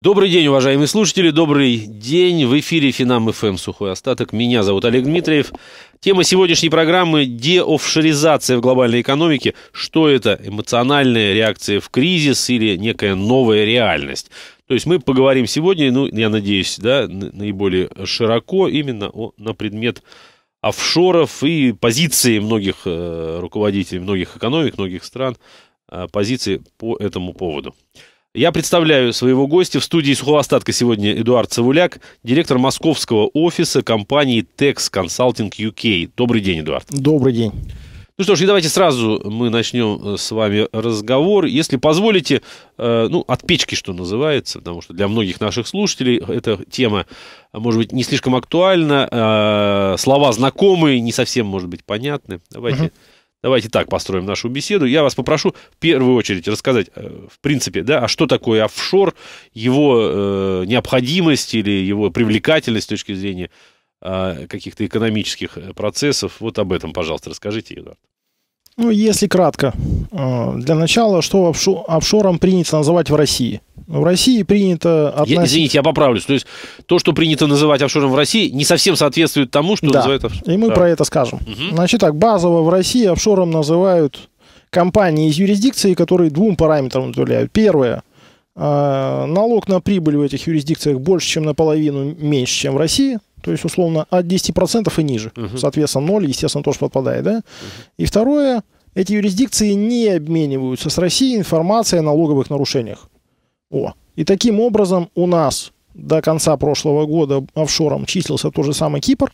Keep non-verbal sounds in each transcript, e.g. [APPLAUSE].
Добрый день, уважаемые слушатели, добрый день. В эфире Финам ФМ эм «Сухой остаток». Меня зовут Олег Дмитриев. Тема сегодняшней программы – деофшоризация в глобальной экономике. Что это? Эмоциональная реакция в кризис или некая новая реальность? То есть мы поговорим сегодня, ну, я надеюсь, да, наиболее широко именно о, на предмет офшоров и позиции многих э, руководителей, многих экономик, многих стран, э, позиции по этому поводу. Я представляю своего гостя в студии Сухого Остатка сегодня Эдуард Цавуляк, директор московского офиса компании Tex Consulting UK. Добрый день, Эдуард. Добрый день. Ну что ж, и давайте сразу мы начнем э, с вами разговор. Если позволите, э, ну, от печки, что называется, потому что для многих наших слушателей эта тема, может быть, не слишком актуальна, э, слова знакомые, не совсем, может быть, понятны. Давайте угу. Давайте так построим нашу беседу. Я вас попрошу в первую очередь рассказать, э, в принципе, да, а что такое офшор, его э, необходимость или его привлекательность с точки зрения э, каких-то экономических э, процессов. Вот об этом, пожалуйста, расскажите, Эдуард. Ну, если кратко, э, для начала, что офшором принято называть в России – в России принято относить... Я, извините, я поправлюсь. То есть то, что принято называть офшором в России, не совсем соответствует тому, что да. называют офшором. И мы да. про это скажем. Угу. Значит так, базово в России офшором называют компании из юрисдикции, которые двум параметрам удовлетворяют. Первое э, – налог на прибыль в этих юрисдикциях больше, чем наполовину меньше, чем в России. То есть, условно, от 10% и ниже. Угу. Соответственно, 0, естественно, тоже подпадает. Да? Угу. И второе, эти юрисдикции не обмениваются с Россией информацией о налоговых нарушениях. О. И таким образом у нас до конца прошлого года офшором числился тот же самый Кипр.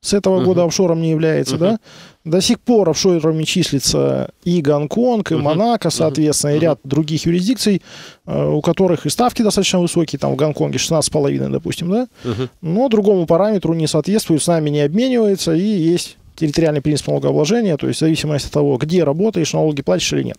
С этого uh-huh. года офшором не является, uh-huh. да? До сих пор офшорами числится и Гонконг, и uh-huh. Монако, соответственно, uh-huh. и ряд других юрисдикций, э, у которых и ставки достаточно высокие, там в Гонконге 16,5, допустим, да? Uh-huh. Но другому параметру не соответствует, с нами не обменивается, и есть территориальный принцип налогообложения, то есть зависимость от того, где работаешь, налоги платишь или нет.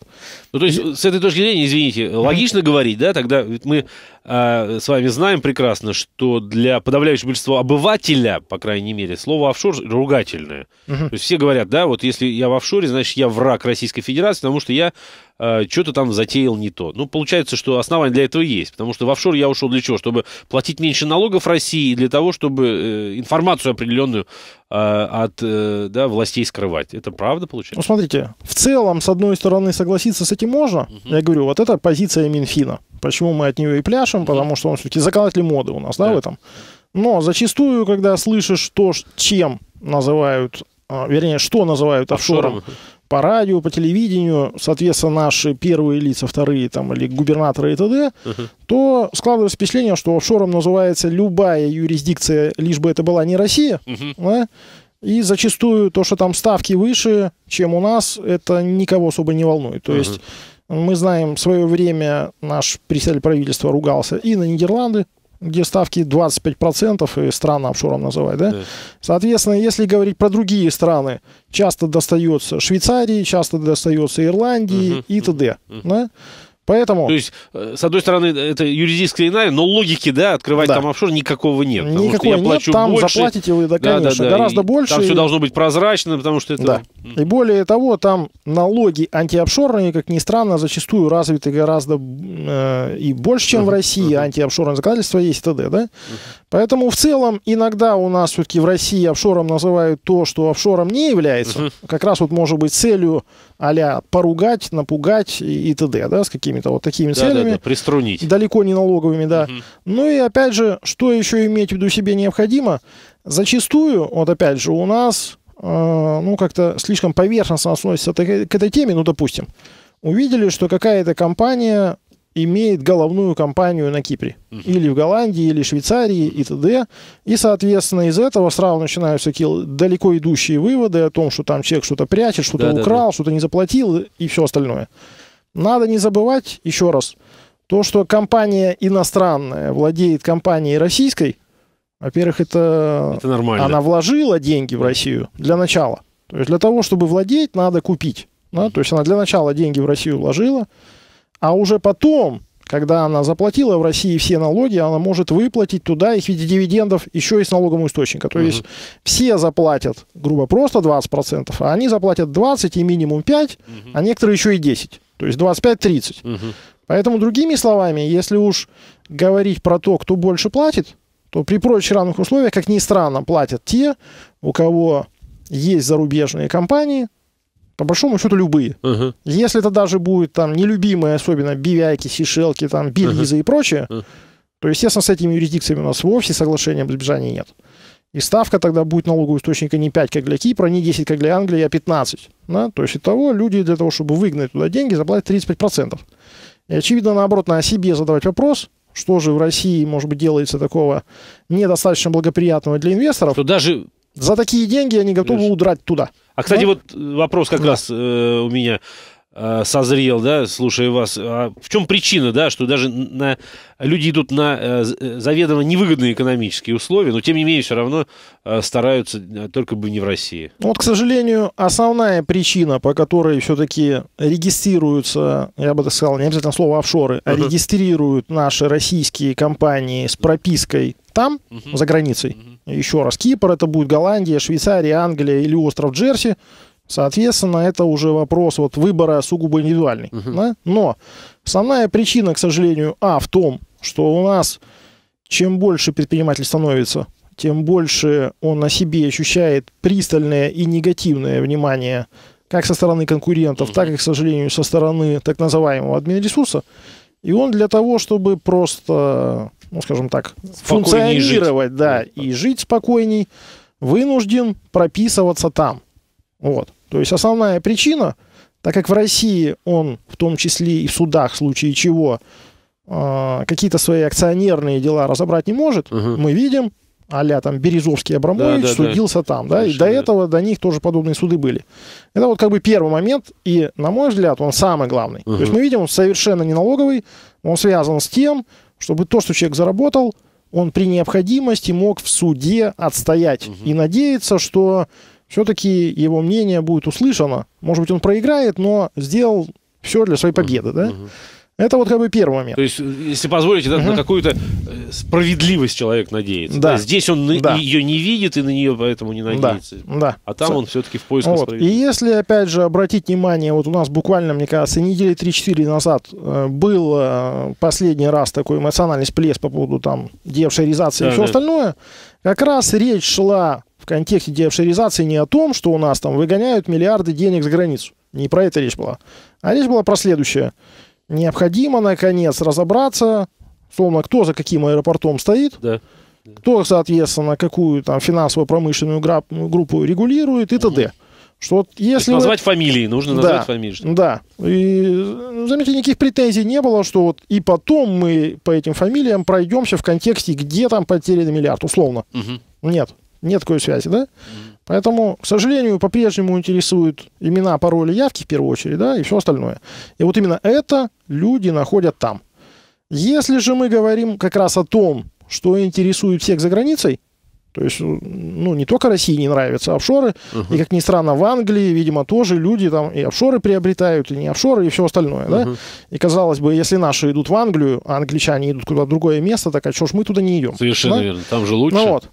Ну, то есть, с этой точки зрения, извините, логично mm-hmm. говорить, да, тогда мы а, с вами знаем прекрасно, что для подавляющего большинства обывателя, по крайней мере, слово офшор ругательное. Угу. То есть все говорят, да, вот если я в офшоре, значит, я враг Российской Федерации, потому что я э, а, что-то там затеял не то. Ну, получается, что основания для этого есть, потому что в офшор я ушел для чего? Чтобы платить меньше налогов России и для того, чтобы э, информацию определенную э, а, от э, да, властей скрывать. Это правда получается? Ну, смотрите, в целом, с одной стороны, согласиться с этим можно. Угу. Я говорю, вот это позиция Минфина. Почему мы от нее и пляшем? Потому что он все-таки законодатель моды у нас, да, да, в этом. Но зачастую, когда слышишь то, чем называют, а, вернее, что называют офшором, офшором по радио, по телевидению, соответственно, наши первые лица, вторые там, или губернаторы и т.д., uh то складывается впечатление, что офшором называется любая юрисдикция, лишь бы это была не Россия. uh Да? И зачастую то, что там ставки выше, чем у нас, это никого особо не волнует. То uh есть мы знаем, в свое время наш председатель правительства ругался и на Нидерланды, где ставки 25%, и страны офшором называют, да? да? Соответственно, если говорить про другие страны, часто достается Швейцарии, часто достается Ирландии угу, и т.д. Угу. Да? Поэтому... То есть, э, с одной стороны, это юридическая иная, но логики, да, открывать да. там офшор никакого нет. Никакого потому что я нет, плачу там больше. заплатите вы, да, да, конечно, да, да, гораздо и больше. Там все должно быть прозрачно, потому что это... Да. И более того, там налоги антиофшорные, как ни странно, зачастую развиты гораздо э, и больше, чем uh-huh. в России. Uh-huh. Антиофшорное законодательство есть и т.д., да? Uh-huh. Поэтому в целом иногда у нас все-таки в России офшором называют то, что офшором не является. Угу. Как раз вот может быть целью а поругать, напугать и, и т.д. Да, с какими-то вот такими да, целями. Да, да, приструнить. Далеко не налоговыми, да. Угу. Ну и опять же, что еще иметь в виду себе необходимо? Зачастую, вот опять же, у нас э, ну как-то слишком поверхностно относится к этой теме, ну допустим, увидели, что какая-то компания имеет головную компанию на Кипре. Угу. Или в Голландии, или Швейцарии, и т.д. И, соответственно, из этого сразу начинаются такие далеко идущие выводы о том, что там человек что-то прячет, что-то да, украл, да, да. что-то не заплатил и все остальное. Надо не забывать, еще раз, то, что компания иностранная владеет компанией российской, во-первых, это, это нормально. она вложила деньги в Россию для начала. То есть для того, чтобы владеть, надо купить. Да? То есть она для начала деньги в Россию вложила, а уже потом, когда она заплатила в России все налоги, она может выплатить туда их в виде дивидендов еще и с налогового источника. То угу. есть все заплатят, грубо, просто 20%, а они заплатят 20 и минимум 5, угу. а некоторые еще и 10. То есть 25-30. Угу. Поэтому, другими словами, если уж говорить про то, кто больше платит, то при прочих равных условиях, как ни странно, платят те, у кого есть зарубежные компании, по большому счету любые. Uh-huh. Если это даже будет там нелюбимые, особенно бивяйки, сишелки, там, бельизы uh-huh. и прочее, uh-huh. то, естественно, с этими юрисдикциями у нас вовсе соглашения об избежании нет. И ставка тогда будет налогового источника не 5, как для Кипра, не 10, как для Англии, а 15. Да? То есть, того люди для того, чтобы выгнать туда деньги, заплатят 35%. И, очевидно, наоборот, на себе задавать вопрос, что же в России, может быть, делается такого недостаточно благоприятного для инвесторов. Что даже за такие деньги они готовы Леш. удрать туда. А, кстати, да? Ну, вот э, вопрос как да. раз э, у меня э, созрел, да, слушая вас. А в чем причина, да, что даже на, люди идут на э, э, заведомо невыгодные экономические условия, но тем не менее все равно э, стараются э, только бы не в России? Ну, вот, к сожалению, основная причина, по которой все-таки регистрируются, я бы так сказал, не обязательно слово офшоры, uh-huh. а регистрируют наши российские компании с пропиской там, uh-huh. за границей. Uh-huh еще раз, Кипр это будет Голландия, Швейцария, Англия или остров Джерси. Соответственно, это уже вопрос вот выбора сугубо индивидуальный. Угу. Да? Но основная причина, к сожалению, а, в том, что у нас чем больше предприниматель становится, тем больше он на себе ощущает пристальное и негативное внимание как со стороны конкурентов, так и, к сожалению, со стороны так называемого админресурса. И он для того, чтобы просто ну, скажем так, спокойнее функционировать, жить. да, и жить спокойней, вынужден прописываться там. Вот. То есть основная причина, так как в России он, в том числе и в судах, в случае чего, э, какие-то свои акционерные дела разобрать не может, угу. мы видим, а там Березовский Абрамович да, да, судился да. там, да, Конечно, и до этого до них тоже подобные суды были. Это вот как бы первый момент, и, на мой взгляд, он самый главный. Угу. То есть мы видим, он совершенно не налоговый, он связан с тем, чтобы то, что человек заработал, он при необходимости мог в суде отстоять угу. и надеяться, что все-таки его мнение будет услышано. Может быть, он проиграет, но сделал все для своей победы, да? Угу. Это вот как бы первый момент. То есть, если позволите, да, угу. на какую-то э, справедливость человек надеется. Да. здесь он да. ее не видит и на нее поэтому не надеется. Да. А там Все. он все-таки в поисках вот. справедливости. И если, опять же, обратить внимание, вот у нас буквально, мне кажется, недели 3-4 назад э, был э, последний раз такой эмоциональный сплеск по поводу там деофшеризации да, и все да. остальное, как раз речь шла в контексте деофшеризации не о том, что у нас там выгоняют миллиарды денег за границу. Не про это речь была. А речь была про следующее – необходимо, наконец, разобраться, словно кто за каким аэропортом стоит, да. кто, соответственно, какую там финансово-промышленную группу регулирует и т.д. Что вот если вы... назвать фамилии, нужно назвать да, фамилии. Что... Да. И, заметьте, никаких претензий не было, что вот и потом мы по этим фамилиям пройдемся в контексте, где там потерян миллиард, условно. Угу. Нет нет такой связи, да? Поэтому, к сожалению, по-прежнему интересуют имена, пароли, явки в первую очередь, да, и все остальное. И вот именно это люди находят там. Если же мы говорим как раз о том, что интересует всех за границей, то есть, э, ну, не только России не нравятся офшоры, uh-huh. и, как ни странно, в Англии, видимо, тоже люди там и офшоры приобретают, и не офшоры, и все остальное, uh-huh. да? И, казалось бы, если наши идут в Англию, а англичане идут куда-то другое место, так а что ж мы туда не идем? Совершенно да? верно, там же лучше. Ну вот.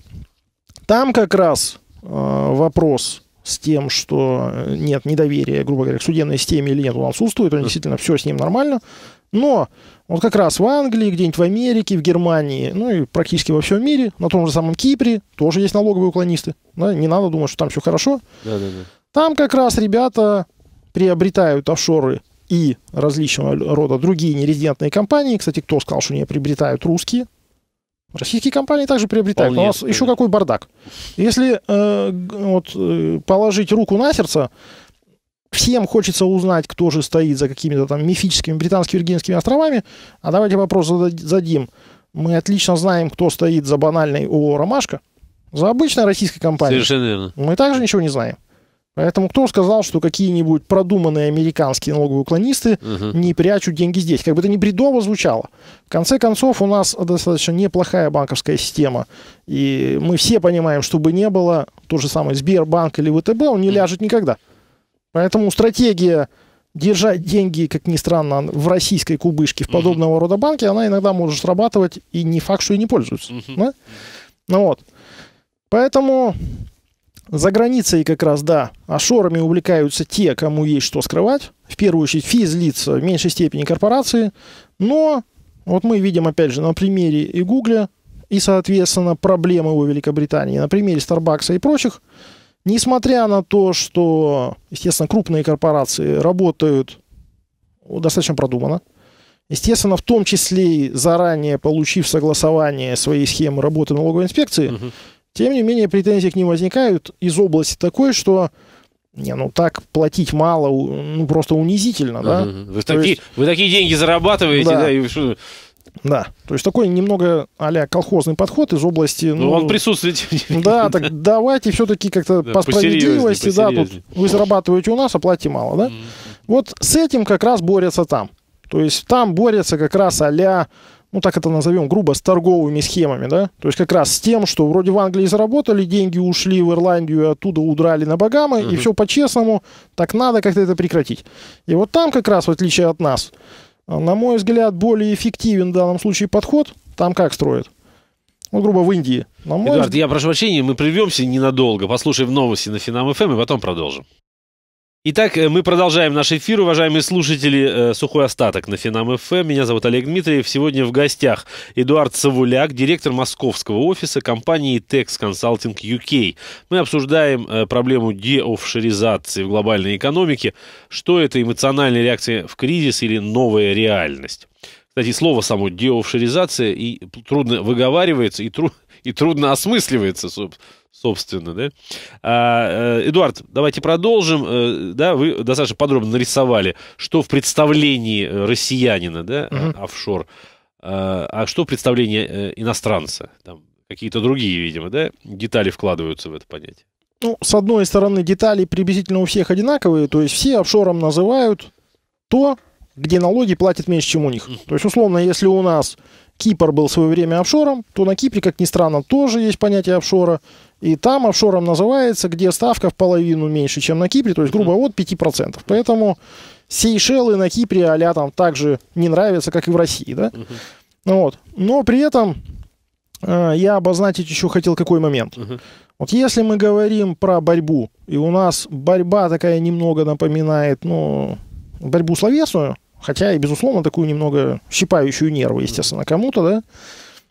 Там как раз э, вопрос с тем, что э, нет недоверия, грубо говоря, к судебной системе или нет, он отсутствует, он действительно все с ним нормально. Но вот как раз в Англии, где-нибудь в Америке, в Германии, ну и практически во всем мире, на том же самом Кипре тоже есть налоговые уклонисты. Да, не надо думать, что там все хорошо. Да, да, да. Там как раз ребята приобретают офшоры и различного рода другие нерезидентные компании. Кстати, кто сказал, что не приобретают русские? Российские компании также приобретают. Вполне, У нас еще какой бардак. Если э, вот, э, положить руку на сердце, всем хочется узнать, кто же стоит за какими-то там мифическими британскими Виргинскими островами. А давайте вопрос зададим. Мы отлично знаем, кто стоит за банальной ООО «Ромашка», за обычной российской компанией. Совершенно верно. Мы также ничего не знаем. Поэтому кто сказал, что какие-нибудь продуманные американские налогоуклонисты угу. не прячут деньги здесь? Как бы это не бредово звучало. В конце концов, у нас достаточно неплохая банковская система. И мы все понимаем, что бы не было, то же самое Сбербанк или ВТБ, он не ляжет никогда. Поэтому стратегия держать деньги, как ни странно, в российской кубышке, в подобного угу. рода банке, она иногда может срабатывать, и не факт, что и не пользуется. Угу. Да? Ну вот. Поэтому за границей как раз, да, офшорами увлекаются те, кому есть что скрывать. В первую очередь физлица, в меньшей степени корпорации. Но вот мы видим, опять же, на примере и Гугля, и, соответственно, проблемы у Великобритании, на примере Starbucks и прочих, несмотря на то, что, естественно, крупные корпорации работают достаточно продуманно, Естественно, в том числе и заранее получив согласование своей схемы работы налоговой инспекции, угу. Тем не менее, претензии к ним возникают из области такой, что не, ну так платить мало, ну просто унизительно, да? Угу. Вы, такие, есть... вы такие деньги зарабатываете, да, да и Да, то есть такой немного а колхозный подход из области... Ну, ну он присутствует. [LAUGHS] Да, так давайте все-таки как-то да, по справедливости, да, тут вы зарабатываете у нас, а платите мало, да? Mm-hmm. Вот с этим как раз борются там. То есть там борются как раз а ну так это назовем грубо, с торговыми схемами, да? То есть как раз с тем, что вроде в Англии заработали, деньги ушли в Ирландию, оттуда удрали на Багамы, угу. и все по-честному, так надо как-то это прекратить. И вот там как раз, в отличие от нас, на мой взгляд, более эффективен в данном случае подход. Там как строят? Ну, грубо, в Индии. На мой Эдуард, взгляд... я прошу прощения, мы прервемся ненадолго, послушаем новости на Финам-ФМ эм и потом продолжим. Итак, э, мы продолжаем наш эфир, уважаемые слушатели. Э, Сухой остаток на Финам ФМ. Эм. Меня зовут Олег Дмитриев. Сегодня в гостях Эдуард Савуляк, директор московского офиса компании Tex Consulting UK. Мы обсуждаем э, проблему деофшоризации в глобальной экономике, что это эмоциональная реакция в кризис или новая реальность. Кстати, слово само деофшоризация и трудно выговаривается, и трудно и трудно осмысливается, собственно, да. А, э, Эдуард, давайте продолжим, э, да, вы достаточно подробно нарисовали, что в представлении э, россиянина, да, угу. офшор, а, а что в представлении иностранца, там какие-то другие, видимо, да, детали вкладываются в это понятие. Ну, с одной стороны, детали приблизительно у всех одинаковые, то есть все офшором называют то, где налоги платят меньше, чем у них. То есть, условно, если у нас Кипр был в свое время офшором, то на Кипре, как ни странно, тоже есть понятие офшора. И там офшором называется, где ставка в половину меньше, чем на Кипре, то есть, грубо, от 5%. Поэтому Сейшелы на Кипре а там также не нравятся, как и в России, да? uh Вот. Но при этом э, я обозначить еще хотел какой момент. uh Вот если мы говорим про борьбу, и у нас борьба такая немного напоминает, ну, борьбу словесную, Хотя и, безусловно, такую немного щипающую нервы, естественно, кому-то, да.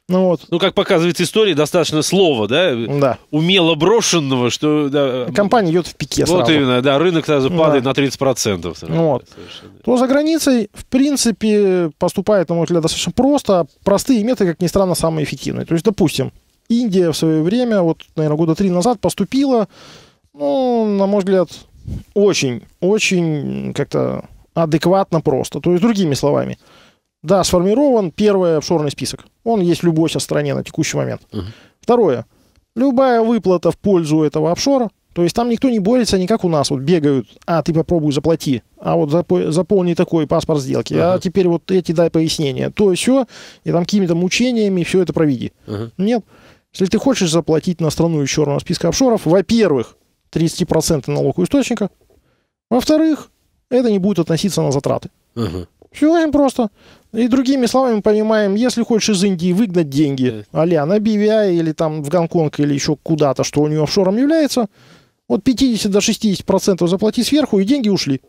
Ну, вот. ну, как показывает история, достаточно слова, да? Да. Умело брошенного, что... Да, Компания идет в пике вот сразу. Вот именно, да, рынок сразу падает да. на 30%. Сразу. Ну вот. Совершенно. То за границей, в принципе, поступает, на мой взгляд, достаточно просто. А простые методы, как ни странно, самые эффективные. То есть, допустим, Индия в свое время, вот, наверное, года три назад поступила, ну, на мой взгляд, очень, очень как-то адекватно просто. То есть, другими словами, да, сформирован первый офшорный список. Он есть в любой сейчас стране на текущий момент. Угу. Второе. Любая выплата в пользу этого офшора, то есть там никто не борется, не как у нас, вот бегают, а ты попробуй заплати, а вот зап- заполни такой паспорт сделки, uh-huh. а теперь вот эти дай пояснения, то и все, и там какими-то мучениями все это проведи. Uh-huh. Нет. Если ты хочешь заплатить на страну из черного списка офшоров, во-первых, 30% налогового источника, во-вторых, это не будет относиться на затраты. Угу. Все очень просто. И другими словами понимаем, если хочешь из Индии выгнать деньги а-ля на BVI или там в Гонконг или еще куда-то, что у нее офшором является, вот 50 до 60 процентов заплати сверху, и деньги ушли.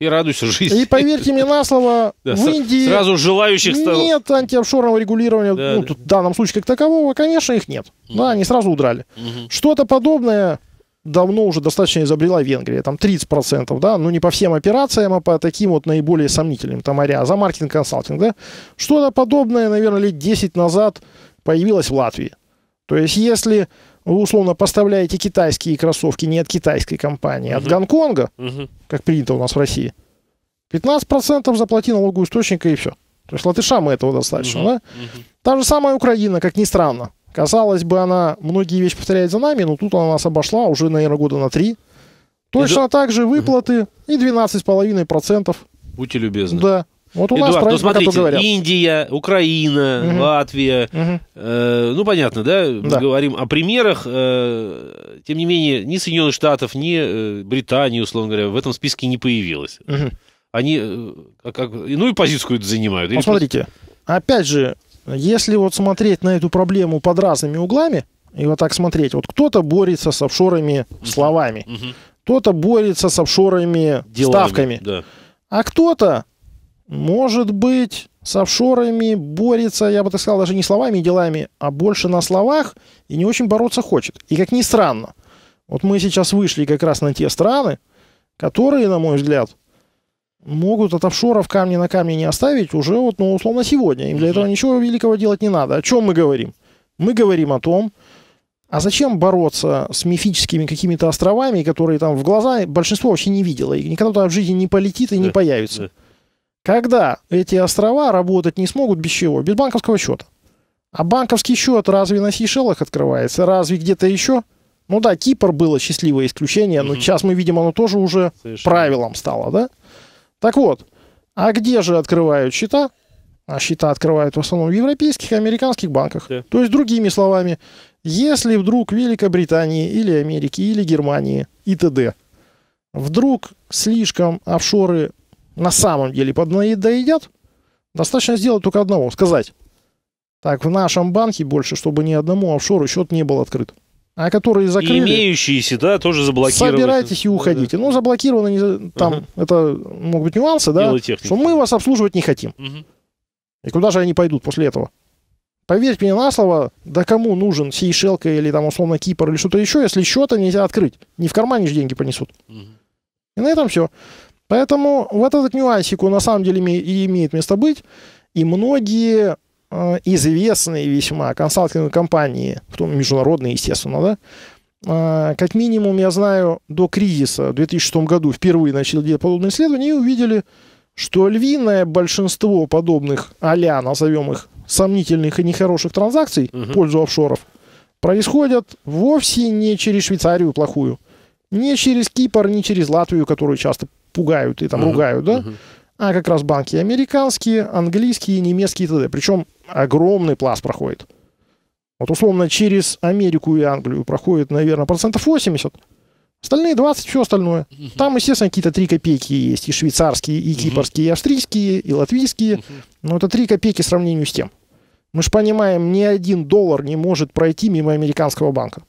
И радуйся жизни. И поверьте мне на слово, в Индии сразу желающих нет антиофшорного регулирования, ну, в данном случае как такового, конечно, их нет. Да, они сразу удрали. Что-то подобное давно уже достаточно изобрела Венгрия, там 30%, да, ну не по всем операциям, а по таким вот наиболее сомнительным, там ариа, за маркетинг-консалтинг, да. Что-то подобное, наверное, лет 10 назад появилось в Латвии. То есть, если вы условно поставляете китайские кроссовки не от китайской компании, а угу. от Гонконга, угу. как принято у нас в России, 15% заплати налогу источника и все. То есть латышам этого достаточно, угу. да? Угу. Та же самая Украина, как ни странно. Казалось бы, она многие вещи повторяет за нами, но тут она нас обошла уже, наверное, года на три. Точно Эду... так же выплаты угу. и 12,5%. Будьте любезны. Да. Вот у Эдуард, нас ну, смотрите, Индия, Украина, угу. Латвия, угу. Э, ну понятно, да? Мы да. говорим о примерах. Э, тем не менее, ни Соединенных Штатов, ни э, Британии, условно говоря, в этом списке не появилось. Угу. Они э, как, как, иную позицию занимают. Посмотрите, просто... опять же, если вот смотреть на эту проблему под разными углами, и вот так смотреть, вот кто-то борется с офшорами словами, кто-то борется с офшорами Делами, ставками, да. а кто-то, может быть, с офшорами борется, я бы так сказал, даже не словами и делами, а больше на словах и не очень бороться хочет. И как ни странно, вот мы сейчас вышли как раз на те страны, которые, на мой взгляд, могут от офшоров камни на камни не оставить уже вот, ну, условно, сегодня. Им для этого ничего великого делать не надо. О чем мы говорим? Мы говорим о том, а зачем бороться с мифическими какими-то островами, которые там в глаза большинство вообще не видело, и никогда туда в жизни не полетит и не появится. Когда эти острова работать не смогут без чего? Без банковского счета. А банковский счет разве на Сейшелах открывается? Разве где-то еще? Ну да, Кипр было счастливое исключение, но сейчас мы видим, оно тоже уже правилом стало, да? Так вот, а где же открывают счета? А счета открывают в основном в европейских и американских банках. Да. То есть, другими словами, если вдруг Великобритании или Америки или Германии и т.д. вдруг слишком офшоры на самом деле поднаедоедят, достаточно сделать только одного, сказать, так, в нашем банке больше, чтобы ни одному офшору счет не был открыт а которые закрыли... имеющиеся, да, тоже заблокированы. Собирайтесь и уходите. Да, Ну, заблокированы, не, там, угу. это могут быть нюансы, да, что мы вас обслуживать не хотим. Угу. И куда же они пойдут после этого? Поверьте мне на слово, да кому нужен Сейшелка или там условно Кипр или что-то еще, если счета нельзя открыть. Не в кармане же деньги понесут. Угу. И на этом все. Поэтому вот этот нюансик, он на самом деле и имеет место быть. И многие Э, известные весьма консалтинговые компании, в том международные, естественно, да, э, как минимум, я знаю, до кризиса в 2006 году впервые начали делать подобные исследования и увидели, что львиное большинство подобных а-ля, назовем их, сомнительных и нехороших транзакций угу. в пользу офшоров происходят вовсе не через Швейцарию плохую, не через Кипр, не через Латвию, которую часто пугают и там угу. ругают, да, угу а как раз банки американские, английские, немецкие и т.д. Причем огромный пласт проходит. Вот условно через Америку и Англию проходит, наверное, процентов 80. Остальные 20, все остальное. Uh Там, естественно, какие-то 3 копейки есть. И швейцарские, и кипрские, uh и австрийские, и латвийские. Uh Но это 3 копейки в сравнении с тем. Мы же понимаем, ни один доллар не может пройти мимо американского банка.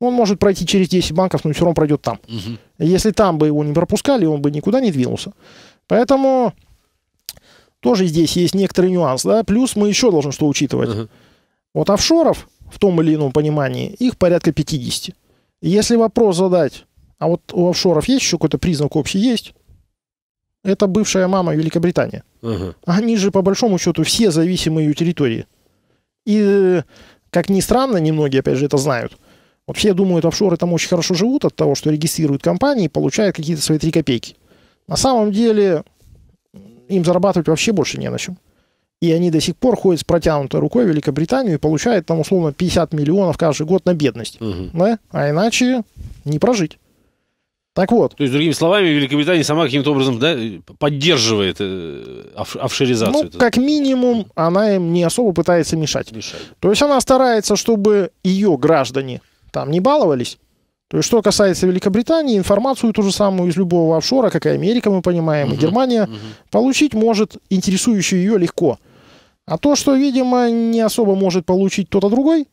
Он может пройти через 10 банков, но все равно пройдет там. Если там бы его не пропускали, он бы никуда не двинулся. Поэтому тоже здесь есть некоторый нюанс. Да? Плюс мы еще должны что учитывать. Uh-huh. Вот офшоров в том или ином понимании их порядка 50. Если вопрос задать, а вот у офшоров есть еще какой-то признак общий? Есть. Это бывшая мама Великобритания. Uh-huh. Они же, по большому счету, все зависимые ее территории. И, как ни странно, немногие, опять же, это знают. Вот все думают, офшоры там очень хорошо живут от того, что регистрируют компании и получают какие-то свои три копейки. На самом деле им зарабатывать вообще больше не на чем. И они до сих пор ходят с протянутой рукой в Великобританию и получают там условно 50 миллионов каждый год на бедность. Угу. Да? А иначе не прожить. Так вот. То есть, другими словами, Великобритания сама каким-то образом да, поддерживает э, оф- офшеризацию. Ну, как минимум, она им не особо пытается мешать. Мешает. То есть она старается, чтобы ее граждане там не баловались, то есть, что касается Великобритании, информацию ту же самую из любого офшора, как и Америка, мы понимаем, угу, и Германия, угу. получить может интересующую ее легко. А то, что, видимо, не особо может получить кто-то а другой,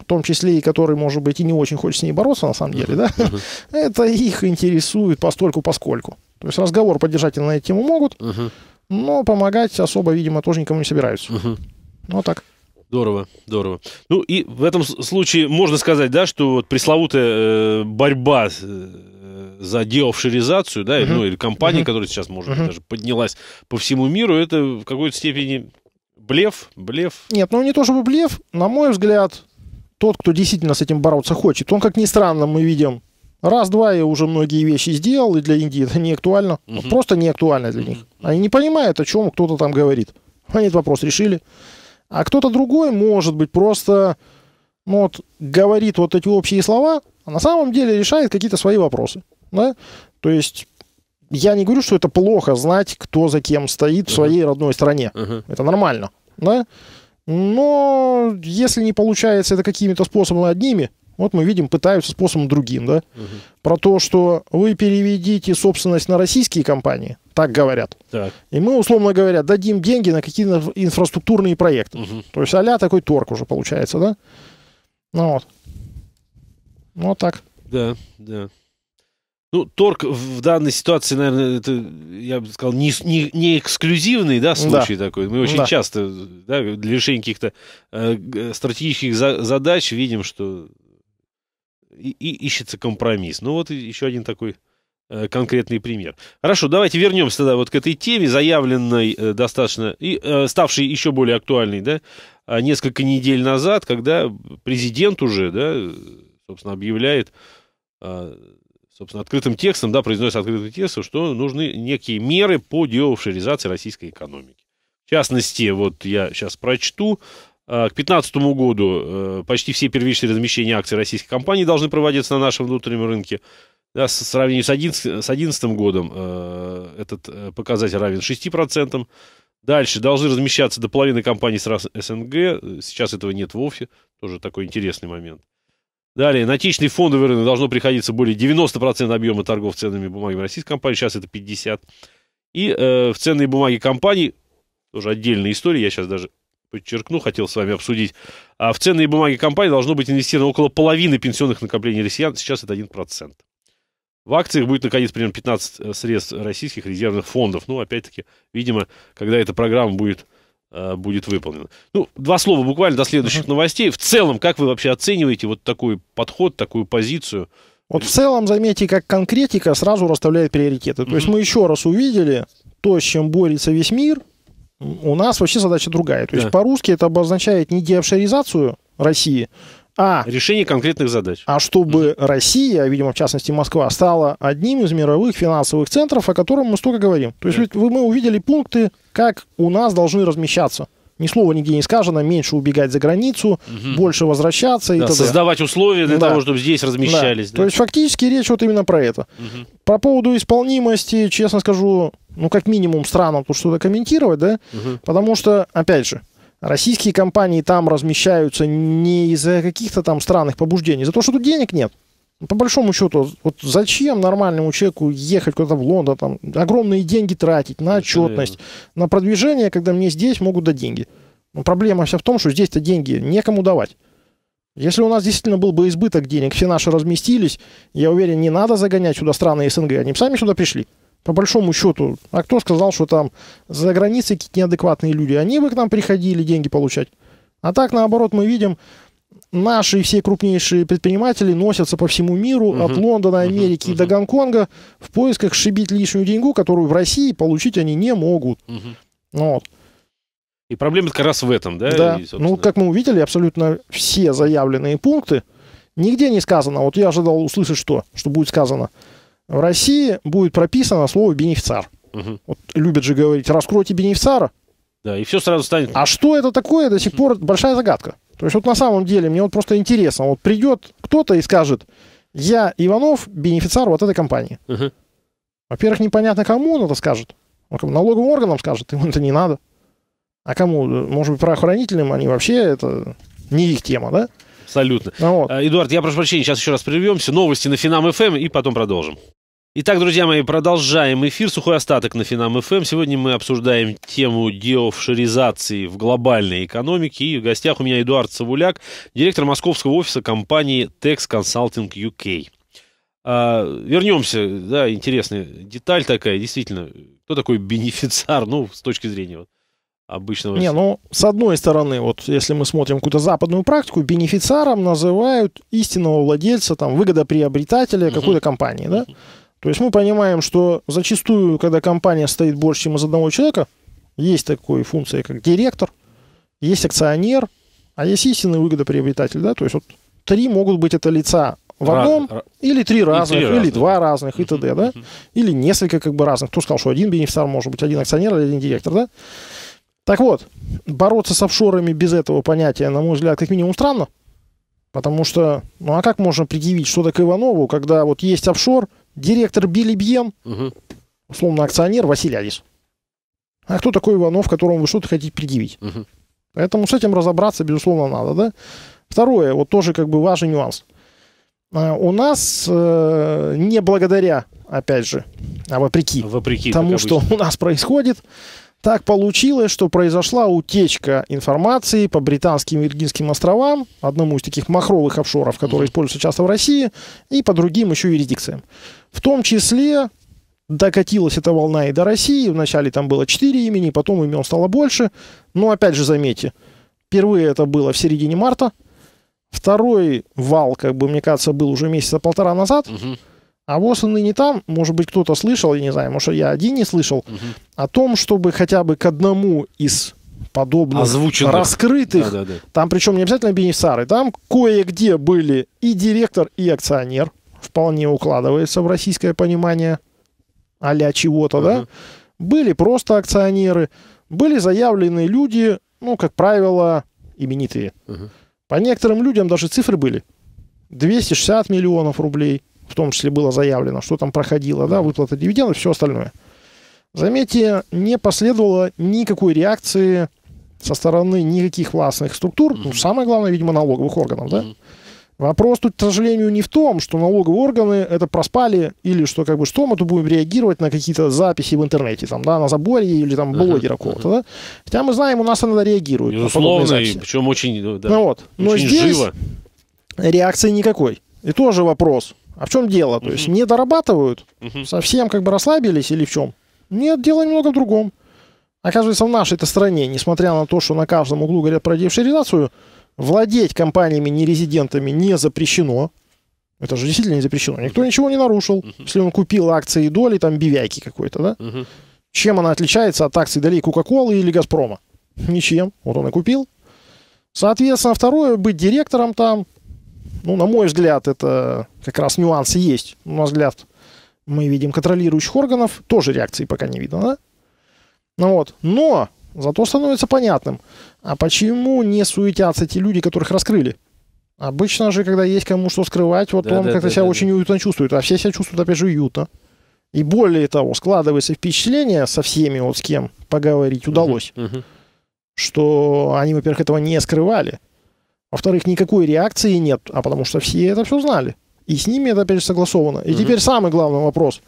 в том числе и который, может быть, и не очень хочет с ней бороться, на самом деле, да, [LAUGHS] это их интересует постольку-поскольку. То есть, разговор поддержательно на эту тему могут, но помогать особо, видимо, тоже никому не собираются. Ну, так. Здорово, здорово. Ну и в этом случае можно сказать, да, что вот пресловутая э, борьба э, за деофшеризацию, да, uh ну или компания, uh которая сейчас, может быть, даже поднялась по всему миру, это в какой-то степени блеф, блеф. Нет, ну не то чтобы блеф, на мой взгляд, тот, кто действительно с этим бороться хочет, он, как ни странно, мы видим, раз-два я уже многие вещи сделал, и для Индии это не актуально, uh просто не актуально для них. Они не понимают, о чем кто-то там говорит. Они этот вопрос решили. А кто-то другой, может быть, просто ну, вот, говорит вот эти общие слова, а на самом деле решает какие-то свои вопросы. Да? То есть я не говорю, что это плохо знать, кто за кем стоит в своей uh-huh. родной стране. Uh-huh. Это нормально. Да? Но если не получается это какими-то способами одними, вот мы видим, пытаются способом другим, да? Угу. Про то, что вы переведите собственность на российские компании, так говорят. Так. И мы, условно говоря, дадим деньги на какие-то инфраструктурные проекты. Угу. То есть а такой торг уже получается, да? Ну вот. Вот так. Да, да. Ну, торг в данной ситуации, наверное, это, я бы сказал, не, не, не эксклюзивный, да, случай да. такой. Мы очень да. часто, да, для решения каких-то э, стратегических за, задач видим, что и, и ищется компромисс. Ну вот еще один такой э, конкретный пример. Хорошо, давайте вернемся тогда вот к этой теме, заявленной э, достаточно, и э, ставшей еще более актуальной, да, а, несколько недель назад, когда президент уже, да, собственно, объявляет, а, собственно, открытым текстом, да, произносит открытым текстом, что нужны некие меры по деофшеризации российской экономики. В частности, вот я сейчас прочту, Э, к 2015 году э, почти все первичные размещения акций российских компаний должны проводиться на нашем внутреннем рынке. Да, в сравнении с 2011 годом э, этот показатель равен 6%. Дальше должны размещаться до половины компаний с СНГ. Сейчас этого нет вовсе. Тоже такой интересный момент. Далее, на отечественный фондовый рынок должно приходиться более 90% объема торгов ценными бумагами российских компаний. Сейчас это 50%. И э, в ценные бумаги компаний, тоже отдельная история, я сейчас даже подчеркну, хотел с вами обсудить. А в ценные бумаги компании должно быть инвестировано около половины пенсионных накоплений россиян, сейчас это 1%. В акциях будет, наконец, примерно 15 э, средств российских резервных фондов. Ну, опять-таки, видимо, когда эта программа будет, э, будет выполнена. Ну, два слова буквально до следующих uh-huh. новостей. В целом, как вы вообще оцениваете вот такой подход, такую позицию? Вот в целом, заметьте, как конкретика сразу расставляет приоритеты. Uh-huh. То есть мы еще раз увидели то, с чем борется весь мир – у нас вообще задача другая. То да. есть по-русски это обозначает не деофшоризацию России, а решение конкретных задач. А чтобы mm-hmm. Россия, видимо, в частности Москва, стала одним из мировых финансовых центров, о котором мы столько говорим. То есть mm мы увидели пункты, как у нас должны размещаться ни слова нигде не сказано, меньше убегать за границу, угу. больше возвращаться да, и т.д. Создавать условия для да. того, чтобы здесь размещались. Да. Да. То есть фактически речь вот именно про это. Угу. По поводу исполнимости, честно скажу, ну, как минимум, странно тут что-то комментировать, да, угу. потому что, опять же, российские компании там размещаются не из-за каких-то там странных побуждений, за то, что тут денег нет. По большому счету, вот зачем нормальному человеку ехать куда-то в Лондон, там, огромные деньги тратить на отчетность, на продвижение, когда мне здесь могут дать деньги. Но проблема вся в том, что здесь-то деньги некому давать. Если у нас действительно был бы избыток денег, все наши разместились, я уверен, не надо загонять сюда страны СНГ, они сами сюда пришли. По большому счету, а кто сказал, что там за границей какие-то неадекватные люди? Они бы к нам приходили деньги получать. А так, наоборот, мы видим, наши все крупнейшие предприниматели носятся по всему миру, угу. от Лондона, Америки угу. до Гонконга, в поисках шибить лишнюю деньгу, которую в России получить они не могут. Угу. Вот. И проблема как раз в этом, да? Да. И, ну, как мы увидели, абсолютно все заявленные пункты, нигде не сказано, вот я ожидал услышать что, что будет сказано – в России будет прописано слово «бенефициар». Угу. Вот любят же говорить «раскройте бенефициара». Да, и все сразу станет... А что это такое, до сих пор большая загадка. То есть вот на самом деле мне вот просто интересно, вот придет кто-то и скажет, я, Иванов, бенефициар вот этой компании. Угу. Во-первых, непонятно, кому он это скажет. Налоговым органам скажет, ему это не надо. А кому? Может быть, правоохранительным они вообще, это не их тема, да? Абсолютно. Ну, вот. А, Эдуард, я прошу прощения, сейчас еще раз прервемся. Новости на Финам ФМ эм и потом продолжим. Итак, друзья мои, продолжаем эфир. Сухой остаток на Финам ФМ. Эм. Сегодня мы обсуждаем тему деофшеризации в глобальной экономике. И в гостях у меня Эдуард Савуляк, директор московского офиса компании Tex Consulting UK. А, вернемся, да, интересная деталь такая, действительно, кто такой бенефициар, ну, с точки зрения вот, обычного... Не, ну, с одной стороны, вот если мы смотрим какую-то западную практику, бенефициаром называют истинного владельца, там, выгодоприобретателя uh-huh. какой-то компании, да? Uh-huh. То есть мы понимаем, что зачастую, когда компания стоит больше, чем из одного человека, есть такая функция, как директор, есть акционер, а есть истинный выгодоприобретатель, да, то есть вот три могут быть это лица в одном, Раз, или три разных, три разных, или два разных, и т.д., да, или несколько как бы разных. Кто сказал, что один бенефициар может быть один акционер или один директор, да? Так вот, бороться с офшорами без этого понятия, на мой взгляд, как минимум странно, потому что, ну а как можно предъявить что-то к Иванову, когда вот есть офшор, директор Билли Бьен, угу. условно акционер Василий Алис. А кто такой Иванов, которому вы что-то хотите предъявить? Угу. Поэтому с этим разобраться, безусловно, надо, да? Второе, вот тоже как бы важный нюанс. А, у нас э, не благодаря, опять же, а вопреки, вопреки тому, что у нас происходит, так получилось, что произошла утечка информации по британским Виргинским островам, одному из таких махровых офшоров, которые mm-hmm. используются часто в России, и по другим еще юрисдикциям. В том числе докатилась эта волна и до России. Вначале там было 4 имени, потом имен стало больше. Но опять же, заметьте, впервые это было в середине марта. Второй вал, как бы, мне кажется, был уже месяца полтора назад. Угу. А вот он и не там, может быть, кто-то слышал, я не знаю, может, я один не слышал, угу. о том, чтобы хотя бы к одному из подобных Озвученных. раскрытых, да, да, да. там причем не обязательно бенефициары, там кое-где были и директор, и акционер, вполне укладывается в российское понимание а чего-то, угу. да, были просто акционеры, были заявлены люди, ну, как правило, именитые. Угу. По некоторым людям даже цифры были. 260 миллионов рублей – в том числе было заявлено, что там проходило, да, выплата дивидендов, все остальное. Заметьте, не последовало никакой реакции со стороны никаких властных структур, ну, самое главное, видимо, налоговых органов, да. Вопрос тут, к сожалению, не в том, что налоговые органы это проспали, или что как бы что мы тут будем реагировать на какие-то записи в интернете, там, да, на заборе или там блогера uh-huh, какого-то, uh-huh. да. Хотя мы знаем, у нас иногда реагируют. Безусловно, и причем очень, ну, да, ну, вот. очень Но здесь живо. Реакции никакой. И тоже вопрос, а в чем дело? То есть не дорабатывают, совсем как бы расслабились или в чем? Нет, дело немного в другом. Оказывается, в нашей-то стране, несмотря на то, что на каждом углу говорят про девшеризацию, владеть компаниями-нерезидентами не запрещено. Это же действительно не запрещено. Никто ничего не нарушил. Если он купил акции и доли, там, бивяки какой-то, да? Чем она отличается от акций долей Кока-Колы или Газпрома? Ничем. Вот он и купил. Соответственно, второе, быть директором там, ну, на мой взгляд, это как раз нюансы есть. На мой взгляд, мы видим контролирующих органов, тоже реакции пока не видно, да? Ну вот, но зато становится понятным, а почему не суетятся те люди, которых раскрыли? Обычно же, когда есть кому что скрывать, вот да, он да, как-то да, себя да, очень да. уютно чувствует, а все себя чувствуют, опять же, уютно. И более того, складывается впечатление со всеми, вот с кем поговорить удалось, угу, угу. что они, во-первых, этого не скрывали, во-вторых, никакой реакции нет, а потому что все это все знали. И с ними это, опять же, согласовано. И mm-hmm. теперь самый главный вопрос.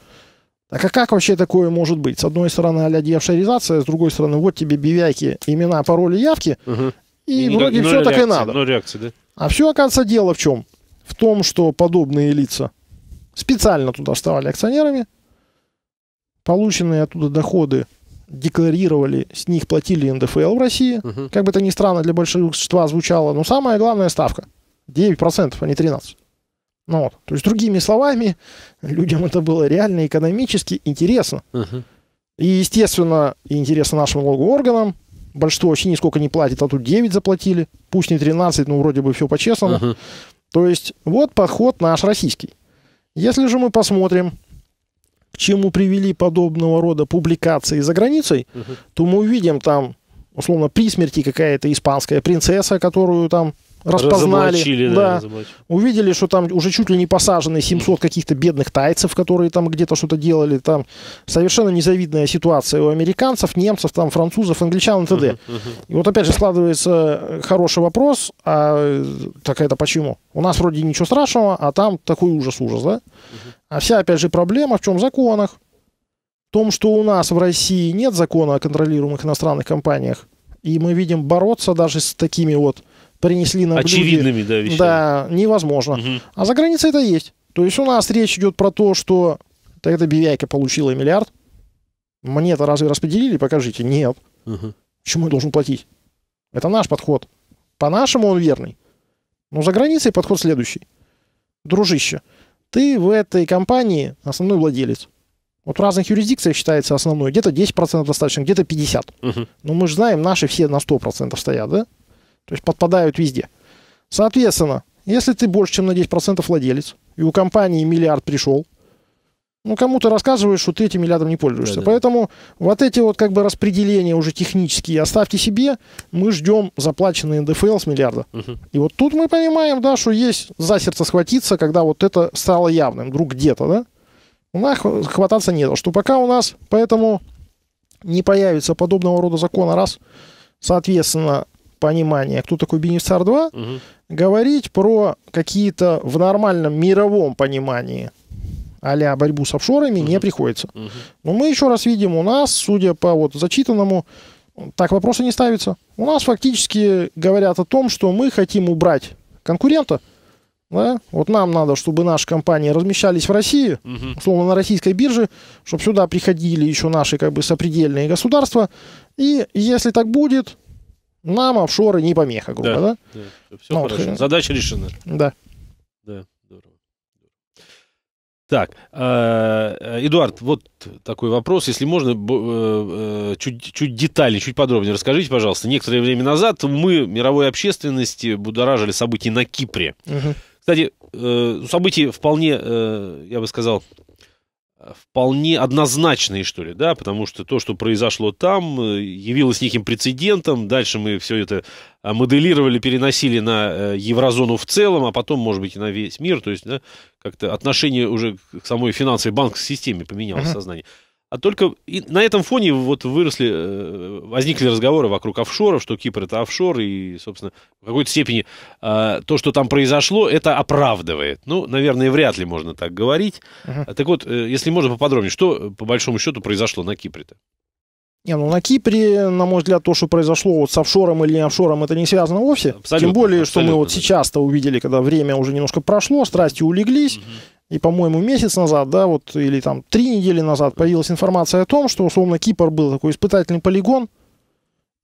Так а как вообще такое может быть? С одной стороны, а-ля девшеризация, с другой стороны, вот тебе бивяки, имена, пароли, явки, угу. и, и вроде ну, все реакции, так и надо. Но ну, реакции, да? А все, оказывается, дело в чем? В том, что подобные лица специально туда вставали акционерами, полученные оттуда доходы декларировали, с них платили НДФЛ в России. Угу. Как бы это ни странно для большинства звучало, но самая главная ставка 9%, а не 13%. Ну вот. То есть, другими словами, людям это было реально экономически интересно. Угу. И, естественно, интересно нашим органам Большинство вообще нисколько не платит, а тут 9 заплатили. Пусть не 13, но вроде бы все по-честному. Угу. То есть, вот подход наш российский. Если же мы посмотрим к чему привели подобного рода публикации за границей, угу. то мы увидим там, условно, при смерти какая-то испанская принцесса, которую там распознали. Да, да, увидели, что там уже чуть ли не посажены 700 каких-то бедных тайцев, которые там где-то что-то делали. Там совершенно незавидная ситуация у американцев, немцев, там, французов, англичан и т.д. Uh-huh, uh-huh. И вот опять же складывается э, хороший вопрос, а э, так это почему? У нас вроде ничего страшного, а там такой ужас-ужас, да? Uh-huh. А вся, опять же, проблема в чем? В законах. В том, что у нас в России нет закона о контролируемых иностранных компаниях. И мы видим бороться даже с такими вот принесли на блюде. Очевидными, да, вещами. Да, невозможно. Угу. А за границей это есть. То есть у нас речь идет про то, что тогда Бивяйка получила миллиард. Мне это разве распределили? Покажите. Нет. Угу. Почему я должен платить? Это наш подход. По-нашему он верный. Но за границей подход следующий. Дружище, ты в этой компании основной владелец. Вот в разных юрисдикциях считается основной. Где-то 10% достаточно, где-то 50%. Угу. Но мы же знаем, наши все на 100% стоят, да? То есть подпадают везде. Соответственно, если ты больше, чем на 10% владелец, и у компании миллиард пришел, ну, кому ты рассказываешь, что ты этим миллиардом не пользуешься. Да, да. Поэтому вот эти вот как бы распределения уже технические оставьте себе. Мы ждем заплаченный НДФЛ с миллиарда. Угу. И вот тут мы понимаем, да, что есть за сердце схватиться, когда вот это стало явным, вдруг где-то, да. У нас хвататься не что. Пока у нас поэтому не появится подобного рода закона, раз, соответственно, понимание, кто такой Бенефициар 2, угу. говорить про какие-то в нормальном мировом понимании а борьбу с офшорами угу. не приходится. Угу. Но мы еще раз видим, у нас, судя по вот зачитанному, так вопросы не ставится У нас фактически говорят о том, что мы хотим убрать конкурента. Да? Вот нам надо, чтобы наши компании размещались в России, условно на российской бирже, чтобы сюда приходили еще наши как бы сопредельные государства. И если так будет, нам офшоры не помеха, грубо, да? да? да. Все ну, хорошо. Вот, Задача решена. Да. Да, здорово. Так, а, э, Эдуард, вот такой вопрос. Если можно, э, э, чуть, чуть детали, чуть подробнее расскажите, пожалуйста. Некоторое время назад мы мировой общественности будоражили события на Кипре. Угу. Кстати, события вполне, я бы сказал, Э, вполне однозначные, что ли, да, потому что то, что произошло там, э, явилось неким прецедентом, дальше мы все это э, моделировали, переносили на еврозону в целом, а потом, может быть, и на весь мир, то есть, да, как-то отношение уже к самой финансовой банковской системе поменялось uh-huh. сознание. А только и на этом фоне вот выросли, э, возникли разговоры вокруг офшоров, что Кипр это офшор, и, собственно, в какой-то степени э, то, что там произошло, это оправдывает. Ну, наверное, вряд ли можно так говорить. Угу. Так вот, э, если можно поподробнее, что по большому счету произошло на Кипре-то? Не, ну на Кипре, на мой взгляд, то, что произошло вот с офшором или не офшором, это не связано вовсе. Абсолютно, Тем более, абсолютно. что мы вот сейчас-то увидели, когда время уже немножко прошло, страсти улеглись, угу и, по-моему, месяц назад, да, вот, или там три недели назад появилась информация о том, что, условно, Кипр был такой испытательный полигон,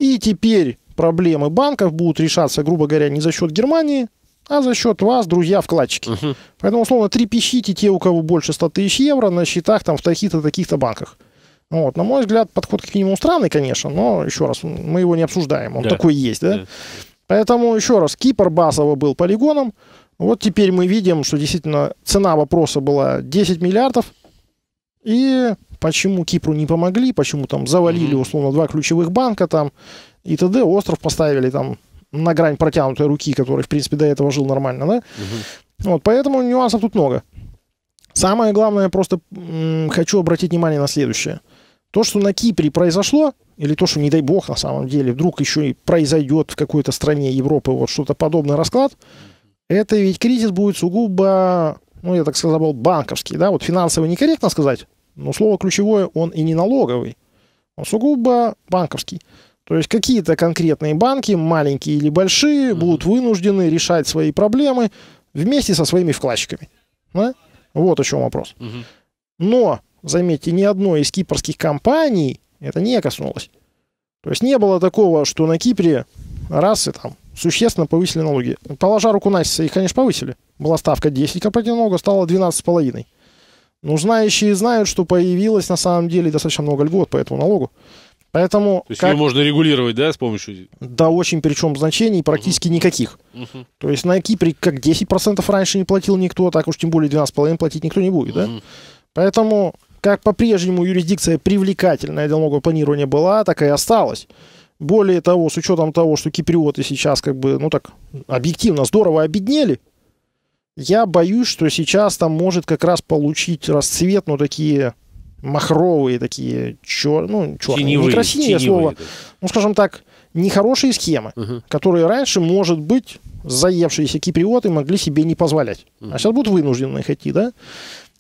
и теперь проблемы банков будут решаться, грубо говоря, не за счет Германии, а за счет вас, друзья, вкладчики. Угу. Поэтому, условно, трепещите те, у кого больше 100 тысяч евро на счетах там в таких-то, таких-то банках. Ну вот. На мой взгляд, подход к нему странный, конечно, но, еще раз, мы его не обсуждаем, он да. такой есть, да? да. Поэтому, еще раз, Кипр базово был полигоном, вот теперь мы видим, что действительно цена вопроса была 10 миллиардов. И почему Кипру не помогли, почему там завалили, условно, два ключевых банка там и т.д. Остров поставили там на грань протянутой руки, который, в принципе, до этого жил нормально, да? Угу. Вот, поэтому нюансов тут много. Самое главное, просто хочу обратить внимание на следующее. То, что на Кипре произошло, или то, что, не дай бог, на самом деле, вдруг еще и произойдет в какой-то стране Европы вот что-то подобный расклад – это ведь кризис будет сугубо, ну, я так сказал, банковский, да, вот финансовый некорректно сказать, но слово ключевое, он и не налоговый, он сугубо банковский. То есть какие-то конкретные банки, маленькие или большие, mm-hmm. будут вынуждены решать свои проблемы вместе со своими вкладчиками. Да? Вот о чем вопрос. Mm-hmm. Но, заметьте, ни одной из кипрских компаний это не коснулось. То есть не было такого, что на Кипре раз и там существенно повысили налоги. Положа руку на их, конечно, повысили. Была ставка 10 корпоративного налога, стала 12,5. Ну, знающие знают, что появилось на самом деле достаточно много льгот по этому налогу. Поэтому... То есть как... ее можно регулировать, да, с помощью... Да, очень причем значений практически uh-huh. никаких. Uh-huh. То есть на Кипре как 10% раньше не платил никто, так уж тем более 12,5% платить никто не будет, uh-huh. да? Поэтому как по-прежнему юрисдикция привлекательная для налогового планирования была, так и осталась. Более того, с учетом того, что киприоты сейчас как бы, ну так, объективно здорово обеднели, я боюсь, что сейчас там может как раз получить расцвет, ну, такие махровые, такие чер... ну, черные, теневые, некрасивые теневые, слово. Да. Ну, скажем так, нехорошие схемы, угу. которые раньше, может быть, заевшиеся киприоты могли себе не позволять. Угу. А сейчас будут вынуждены их идти, да?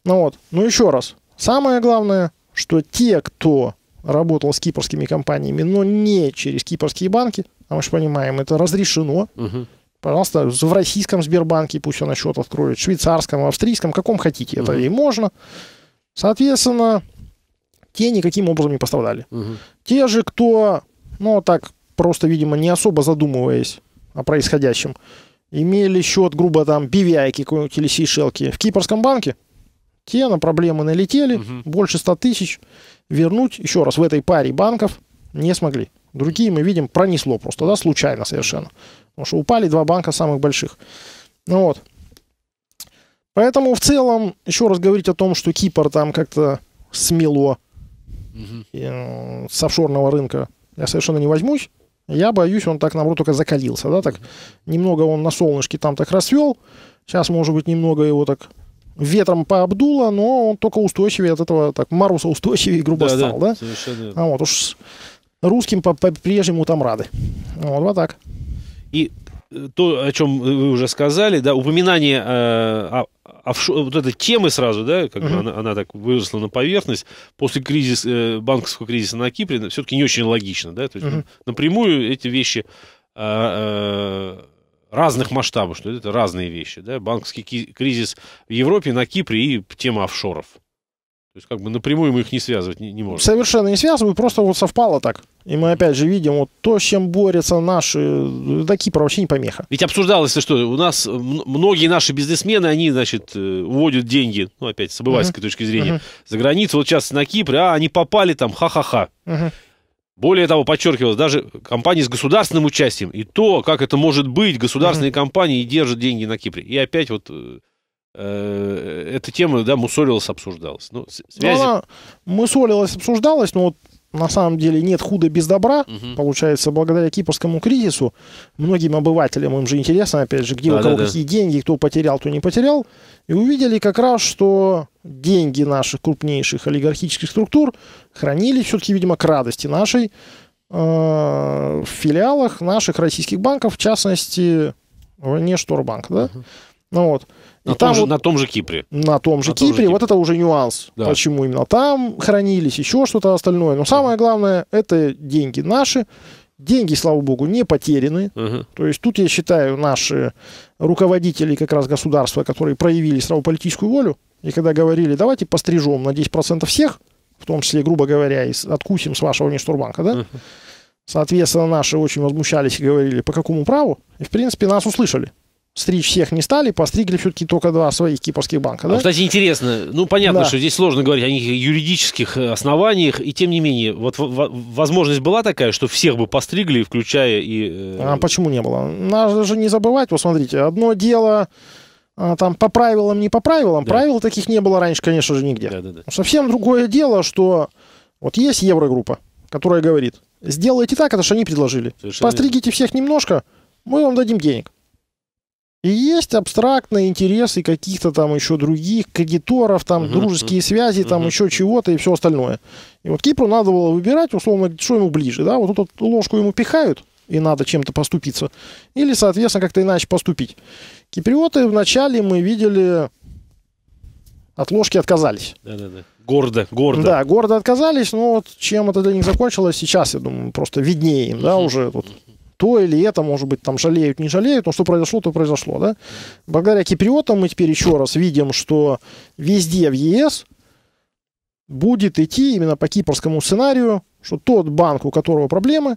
Ну вот, ну еще раз. Самое главное, что те, кто работал с кипрскими компаниями, но не через кипрские банки, а мы же понимаем, это разрешено. Угу. Пожалуйста, в российском Сбербанке пусть он счет откроет, в швейцарском, в австрийском, каком хотите, угу. это и можно. Соответственно, те никаким образом не пострадали. Угу. Те же, кто, ну так, просто, видимо, не особо задумываясь о происходящем, имели счет, грубо там, BVI какой-нибудь или Сейшелки в Кипрском банке, те на проблемы налетели, угу. больше 100 тысяч вернуть, еще раз, в этой паре банков не смогли. Другие, мы видим, пронесло просто, да, случайно совершенно. Потому что упали два банка самых больших. Ну вот. Поэтому в целом, еще раз говорить о том, что Кипр там как-то смело угу. э, с офшорного рынка, я совершенно не возьмусь. Я боюсь, он так, наоборот, только закалился, да, так немного он на солнышке там так расвел, сейчас, может быть, немного его так ветром пообдуло, но он только устойчивее от этого, так, Маруса устойчивее, грубо да, стал, да? да? Совершенно. А вот уж русским по-прежнему там рады. Вот, вот так. И э, то, о чем вы уже сказали, да, упоминание э, офшор, вот этой темы сразу, да, как uh-huh. бы она, она так выросла на поверхность после кризиса э, банковского кризиса на Кипре, все-таки не очень логично, да, то есть uh-huh. напрямую эти вещи а, э, э, разных масштабов, что это разные вещи. Да? Банковский кризис в Европе, на Кипре и тема офшоров. То есть как бы напрямую мы их не связывать не, не можем. Совершенно не связывают, просто вот совпало так. И мы опять же видим вот то, с чем борются наши, да Кипр вообще не помеха. Ведь обсуждалось что у нас многие наши бизнесмены, они, значит, э, уводят деньги, ну опять с обывательской uh-huh. точки зрения, uh-huh. за границу. Вот сейчас на Кипре, а, они попали там, ха-ха-ха. Uh-huh. Более того, подчеркивалось, даже компании с государственным участием, и то, как это может быть, государственные mm-hmm. компании держат деньги на Кипре. И опять вот э, э, эта тема, да, мусорилась, обсуждалась. Ну, связи... Ну, она мусорилась, обсуждалась, но вот на самом деле нет худа без добра. Угу. Получается, благодаря кипрскому кризису многим обывателям, им же интересно, опять же, где да, у кого да, какие да. деньги, кто потерял, кто не потерял. И увидели как раз, что деньги наших крупнейших олигархических структур хранились все-таки, видимо, к радости нашей э, в филиалах наших российских банков, в частности, Внешторбанк, да? Угу. Ну вот. И на, там том же, вот, на том же Кипре. На том же на Кипре. Том же Кипре. вот это уже нюанс. Да. Почему именно там хранились, еще что-то остальное. Но самое главное, это деньги наши. Деньги, слава богу, не потеряны. Угу. То есть тут, я считаю, наши руководители как раз государства, которые проявили сразу политическую волю, и когда говорили, давайте пострижем на 10% всех, в том числе, грубо говоря, и откусим с вашего нештурбанка, да? Угу. Соответственно, наши очень возмущались и говорили, по какому праву. И, в принципе, нас услышали стричь всех не стали, постригли все-таки только два своих кипрских банка. А, Кстати, интересно, ну понятно, да. что здесь сложно говорить о них юридических э, основаниях, и тем не менее, вот возможность была такая, что всех бы постригли, включая и... Э, а почему не было? Надо же не забывать, вот смотрите, одно дело а, там по правилам, не по правилам, да. правил таких не было раньше, конечно же, нигде. Да, да, да. Совсем другое дело, что вот есть Еврогруппа, которая говорит, сделайте так, это а что они предложили, Совершенно постригите всех немножко, мы вам дадим денег. И есть абстрактные интересы каких-то там еще других кредиторов, там угу, дружеские связи, там угу. еще чего-то и все остальное. И вот Кипру надо было выбирать, условно, что ему ближе, да, вот тут вот ложку ему пихают, и надо чем-то поступиться, или, соответственно, как-то иначе поступить. Киприоты вначале мы видели от ложки отказались. Да-да-да. Гордо, гордо. Да, гордо отказались, но вот чем это для них закончилось, сейчас, я думаю, просто виднее им, да, уже вот то или это, может быть, там жалеют, не жалеют, но что произошло, то произошло, да. Благодаря киприотам мы теперь еще раз видим, что везде в ЕС будет идти именно по кипрскому сценарию, что тот банк, у которого проблемы,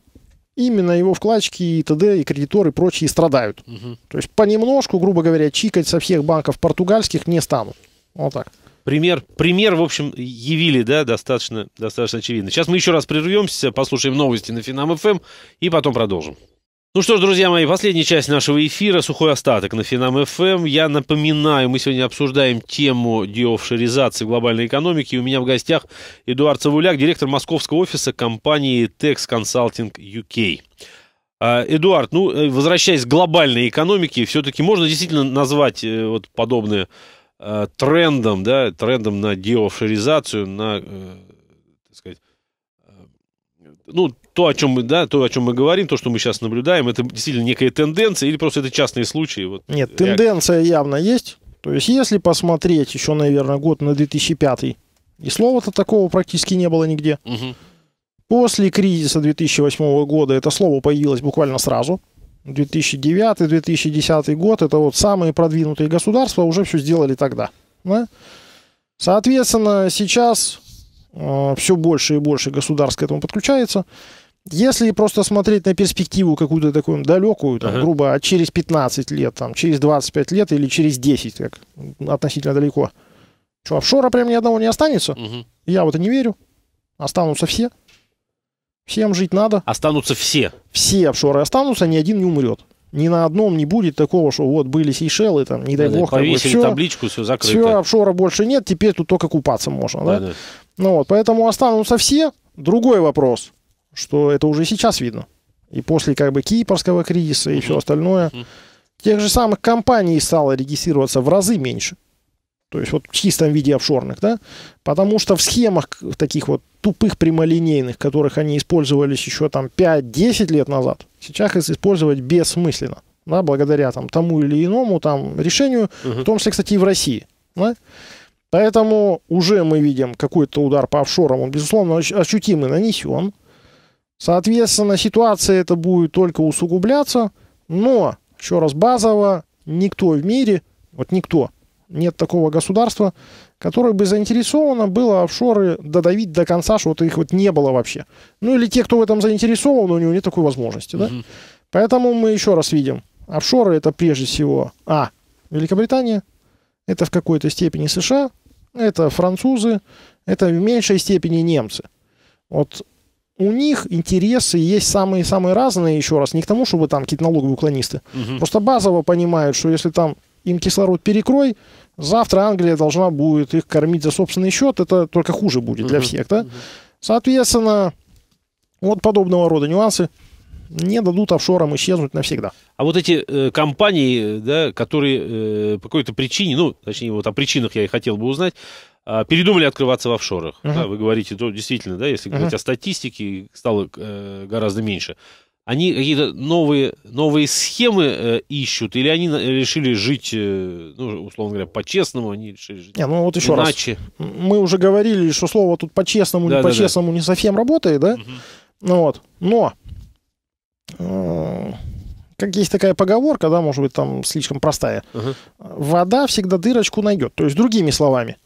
именно его вкладчики и т.д. и кредиторы и прочие страдают. Угу. То есть понемножку, грубо говоря, чикать со всех банков португальских не станут. Вот так пример, пример, в общем, явили, да, достаточно, достаточно очевидно. Сейчас мы еще раз прервемся, послушаем новости на Финам ФМ эм и потом продолжим. Ну что ж, друзья мои, последняя часть нашего эфира «Сухой остаток» на Финам ФМ. Эм. Я напоминаю, мы сегодня обсуждаем тему деофшеризации глобальной экономики. И у меня в гостях Эдуард Цавуляк, директор московского офиса компании Tex Consulting UK. А, Эдуард, ну, э, возвращаясь к глобальной экономике, все-таки можно действительно назвать э, вот подобные Э, трендом, да, трендом на деофшеризацию, на, э, так сказать, э, ну, то, о чем мы, да, то, о чем мы говорим, то, что мы сейчас наблюдаем, это действительно некая тенденция или просто это частные случаи? Вот, Нет, реакция. тенденция явно есть. То есть, если посмотреть еще, наверное, год на 2005, и слова-то такого практически не было нигде. Угу. После кризиса 2008 года это слово появилось буквально сразу. 2009-2010 год, это вот самые продвинутые государства уже все сделали тогда. Да? Соответственно, сейчас э, все больше и больше государств к этому подключается. Если просто смотреть на перспективу какую-то такую далекую, там, ага. грубо, а через 15 лет, там, через 25 лет или через 10, так, относительно далеко, что, офшора прям ни одного не останется? Угу. Я в это не верю. Останутся все. Всем жить надо. Останутся все. Все офшоры останутся, ни один не умрет. Ни на одном не будет такого, что вот были Сейшелы, там, не дай да, бог. Да, повесили все, табличку, все закрыто. Все, офшора больше нет, теперь тут только купаться можно. Да, да? Да. Ну вот, поэтому останутся все. Другой вопрос, что это уже сейчас видно. И после как бы кипрского кризиса и угу. все остальное. Тех же самых компаний стало регистрироваться в разы меньше. То есть вот в чистом виде офшорных, да? Потому что в схемах таких вот тупых прямолинейных, которых они использовались еще там 5-10 лет назад, сейчас их использовать бессмысленно, да, благодаря там тому или иному там решению, угу. в том числе, кстати, и в России, да? Поэтому уже мы видим какой-то удар по офшорам, он, безусловно, ощутимый нанесен. Соответственно, ситуация это будет только усугубляться, но, еще раз, базово, никто в мире, вот никто, нет такого государства, которое бы заинтересовано было офшоры додавить до конца, что вот их вот не было вообще. Ну или те, кто в этом заинтересован, у него нет такой возможности. Да? Угу. Поэтому мы еще раз видим, офшоры это прежде всего А. Великобритания, это в какой-то степени США, это французы, это в меньшей степени немцы. Вот у них интересы есть самые-самые разные, еще раз, не к тому, чтобы там какие-то налоговые уклонисты. Угу. Просто базово понимают, что если там им кислород перекрой, завтра Англия должна будет их кормить за собственный счет, это только хуже будет для всех, да? Соответственно, вот подобного рода нюансы не дадут офшорам исчезнуть навсегда. А вот эти э, компании, да, которые э, по какой-то причине, ну, точнее, вот о причинах я и хотел бы узнать, э, передумали открываться в офшорах. Uh-huh. Да, вы говорите, то действительно, да, если uh-huh. говорить о статистике, стало э, гораздо меньше они какие-то новые, новые схемы э, ищут, или они э, решили жить, э, ну, условно говоря, по-честному, они решили жить не, ну вот еще иначе. Раз. Мы уже говорили, что слово тут по-честному, да, да, по-честному да. не совсем работает, да? Угу. Ну вот. Но э, как есть такая поговорка, да, может быть, там слишком простая. Угу. Вода всегда дырочку найдет. То есть, другими словами,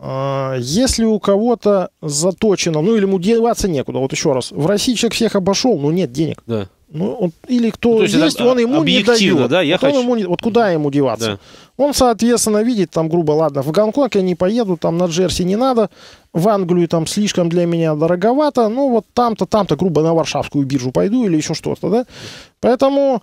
а, если у кого-то заточено, ну или ему деваться некуда, вот еще раз, в России человек всех обошел, но ну, нет денег. Да. Ну, он, или кто ну, есть, есть он ему не дает. Да, я вот, хочу... ему не, вот куда ему деваться? Да. Он, соответственно, видит там, грубо, ладно, в Гонконг я не поеду, там на Джерси не надо, в Англию там слишком для меня дороговато, ну вот там-то, там-то, грубо, на Варшавскую биржу пойду или еще что-то, да? Поэтому,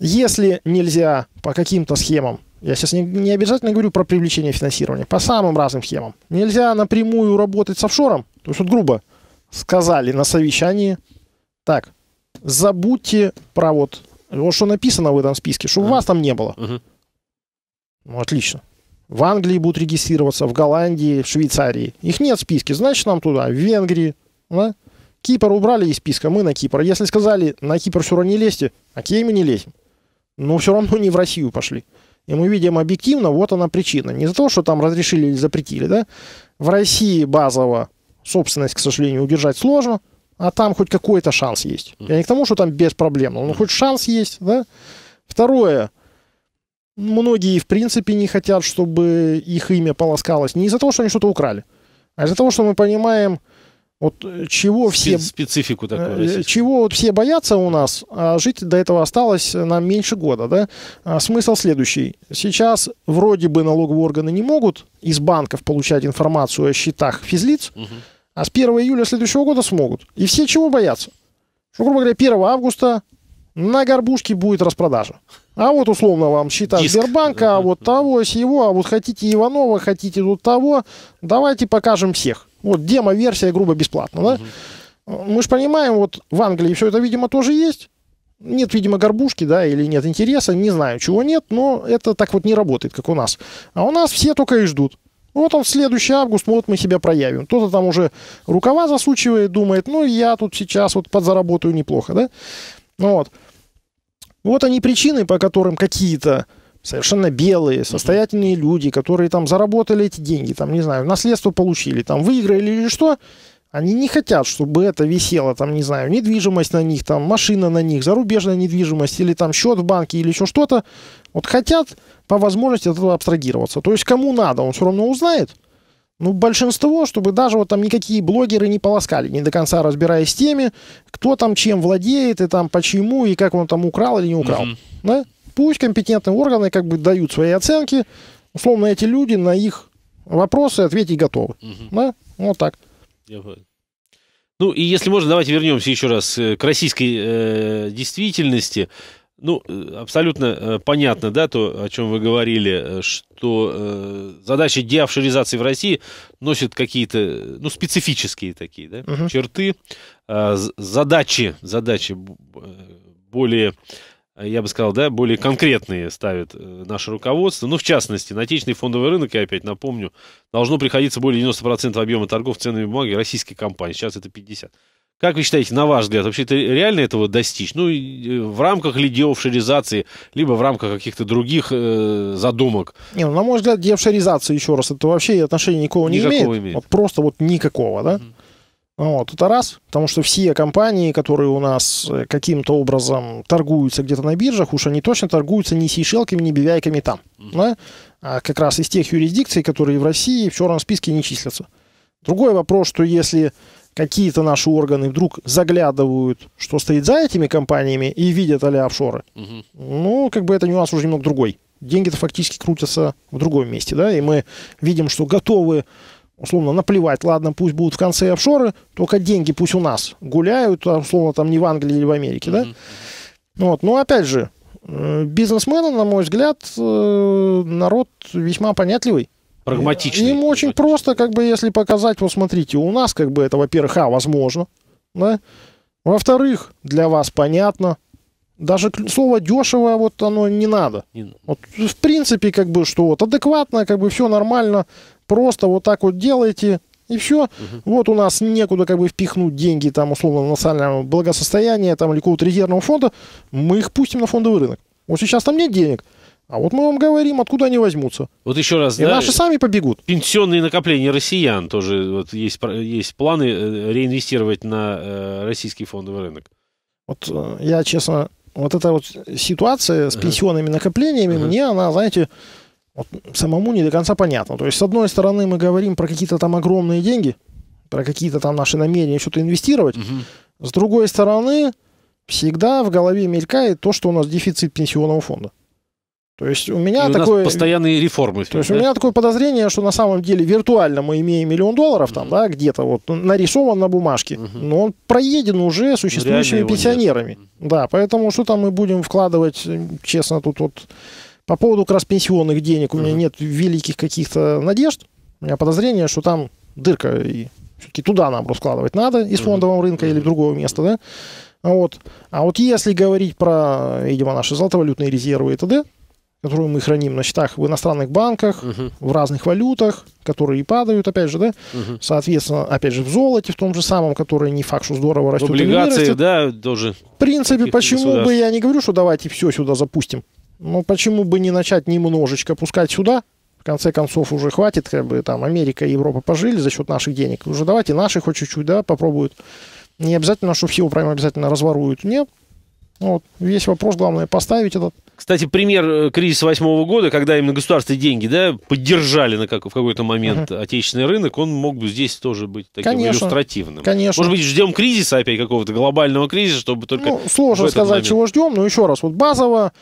если нельзя по каким-то схемам я сейчас не, не обязательно говорю про привлечение финансирования, по самым разным схемам. Нельзя напрямую работать с офшором, то есть вот грубо сказали на совещании, так, забудьте про вот, вот что написано в этом списке, чтобы а. вас там не было. Угу. Ну, отлично. В Англии будут регистрироваться, в Голландии, в Швейцарии. Их нет в списке, значит нам туда, в Венгрии. Да? Кипр убрали из списка, мы на Кипр. Если сказали, на Кипр все равно не лезьте, окей, мы не лезем. Но все равно не в Россию пошли. И мы видим объективно, вот она причина. Не за то, что там разрешили или запретили, да? В России базово собственность, к сожалению, удержать сложно, а там хоть какой-то шанс есть. Я не к тому, что там без проблем, но хоть шанс есть, да? Второе, многие в принципе не хотят, чтобы их имя полоскалось. Не из-за того, что они что-то украли, а из-за того, что мы понимаем, вот э, чего все... Специфику э, такую э, Чего вот все боятся у нас, а жить до этого осталось нам меньше года, да? А смысл следующий. Сейчас вроде бы налоговые органы не могут из банков получать информацию о счетах физлиц, угу. а с 1 июля следующего года смогут. И все чего боятся? Что, грубо говоря, 1 августа на горбушке будет распродажа. А вот условно вам счета Диск. Сбербанка, а вот того, сего, а вот хотите Иванова, хотите тут того, давайте покажем всех. Вот демо-версия, грубо, бесплатно, да? Угу. Мы же понимаем, вот в Англии все это, видимо, тоже есть. Нет, видимо, горбушки, да, или нет интереса, не знаю, чего нет, но это так вот не работает, как у нас. А у нас все только и ждут. Вот он следующий август, вот мы себя проявим. Кто-то там уже рукава засучивает, думает, ну, я тут сейчас вот подзаработаю неплохо, да? Вот. Вот они причины, по которым какие-то совершенно белые, состоятельные люди, которые там заработали эти деньги, там, не знаю, наследство получили, там, выиграли или что, они не хотят, чтобы это висело, там, не знаю, недвижимость на них, там, машина на них, зарубежная недвижимость, или там счет в банке, или еще что-то. Вот хотят по возможности от этого абстрагироваться. То есть кому надо, он все равно узнает. Ну, большинство, чтобы даже вот там никакие блогеры не полоскали, не до конца разбираясь с теми, кто там чем владеет, и там почему, и как он там украл или не украл. Mm-hmm. Да? Пусть компетентные органы как бы дают свои оценки. Условно, эти люди на их вопросы ответить готовы. Угу. Да? Вот так. Я Ну и если можно, давайте вернемся еще раз э, к российской э, действительности. Ну, э, абсолютно э, понятно, да, то, о чем вы говорили, что э, задача деофшоризации в России носит какие-то, ну, специфические такие, да, угу. черты, э, задачи, задачи более Э, я бы сказал, да, более конкретные ставит э, наше руководство. Ну, в частности, на отечественный фондовый рынок, я опять напомню, должно приходиться более 90% объема торгов ценными бумаги российской компании. Сейчас это 50%. Как вы считаете, на ваш взгляд, вообще это реально этого достичь? Ну, э, в рамках ли деофшеризации, либо в рамках каких-то других э, задумок? Не, ну, на мой взгляд, деофшеризация, еще раз, это вообще отношения никакого не никакого имеет. имеет. Вот просто вот никакого, да? Mm-hmm. Вот, это раз, потому что все компании, которые у нас э, каким-то образом торгуются где-то на биржах, уж они точно торгуются не сейшелками, не бивяйками там. Да? А как раз из тех юрисдикций, которые в России в черном списке не числятся. Другой вопрос, что если какие-то наши органы вдруг заглядывают, что стоит за этими компаниями, и видят а офшоры, mm ну, как бы это нюанс уже немного другой деньги-то фактически крутятся в другом месте, да, и мы видим, что готовы условно, наплевать, ладно, пусть будут в конце офшоры, только деньги пусть у нас гуляют, условно, там не в Англии или в Америке, да? mm Вот, но ну, опять же, э, бизнесмены, на мой взгляд, э, народ весьма понятливый. Прагматичный. Им очень просто, как бы, если показать, вот смотрите, у нас, как бы, это, во-первых, а, возможно, да? Во-вторых, для вас понятно, даже слово дешево, вот оно не надо. Не... Вот, в принципе, как бы, что вот адекватно, как бы все нормально, просто вот так вот делаете, и все. Угу. Вот у нас некуда как бы впихнуть деньги там условно национального благосостояния там, или какого-то резервного фонда, мы их пустим на фондовый рынок. Вот сейчас там нет денег. А вот мы вам говорим, откуда они возьмутся. Вот еще раз, И да, наши сами побегут. Пенсионные накопления россиян тоже вот есть, есть планы э, реинвестировать на э, российский фондовый рынок. Вот э, я, честно, вот эта вот ситуация с пенсионными накоплениями, uh-huh. мне она, знаете, вот самому не до конца понятна. То есть, с одной стороны, мы говорим про какие-то там огромные деньги, про какие-то там наши намерения что-то инвестировать. Uh-huh. С другой стороны, всегда в голове мелькает то, что у нас дефицит пенсионного фонда. То есть у меня и у такое... Нас постоянные реформы. То есть да? у меня такое подозрение, что на самом деле виртуально мы имеем миллион долларов там, mm-hmm. да, где-то вот ну, нарисован на бумажке, mm-hmm. но он проеден уже ну, существующими пенсионерами. Нет. Да, поэтому что там мы будем вкладывать, э, честно, тут вот по поводу как раз пенсионных денег у mm-hmm. меня нет великих каких-то надежд. У меня подозрение, что там дырка, и все-таки туда нам раскладывать надо из фондового рынка или другого места, да. Вот. А вот если говорить про, видимо, наши золотовалютные резервы и т.д., которую мы храним на счетах в иностранных банках, угу. в разных валютах, которые и падают, опять же, да, угу. соответственно, опять же, в золоте, в том же самом, которое не факт, что здорово растет. В облигации, да, тоже. В принципе, почему бы я не говорю, что давайте все сюда запустим. Ну, почему бы не начать немножечко пускать сюда, в конце концов, уже хватит, как бы там Америка и Европа пожили за счет наших денег. Уже давайте наши хоть чуть-чуть, да, попробуют. Не обязательно, что все прям обязательно разворуют. Нет, ну, вот, весь вопрос, главное, поставить этот. Кстати, пример э, кризиса восьмого года, когда именно государственные деньги да, поддержали на как, в какой-то момент угу. отечественный рынок, он мог бы здесь тоже быть таким конечно, иллюстративным. Конечно. Может быть, ждем кризиса опять какого-то глобального кризиса, чтобы только... Ну, сложно сказать, момент... чего ждем, но еще раз, вот базово